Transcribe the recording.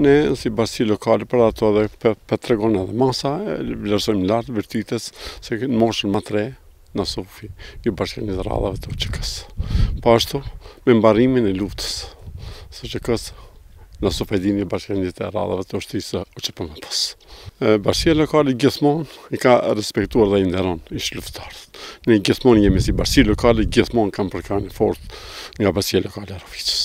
ne si bashkësi lokale për ato dhe për të regonë edhe masa, vlerësojmë lartë vërtitës se në moshën më tre në Sofi, i bashkën i dhradhave të qëkës. Po ashtu, me mbarimin e luftës, se qëkës në sufedin i bashkën të dhradhave të ushtisë u që përme pasë. Bashkësia lokale gjithmonë i ka respektuar dhe i nderon i shluftarët. Ne gjithmonë jemi si bashkësi lokale, gjithmonë kam përkani fort nga bashkësia lokale Rovicës.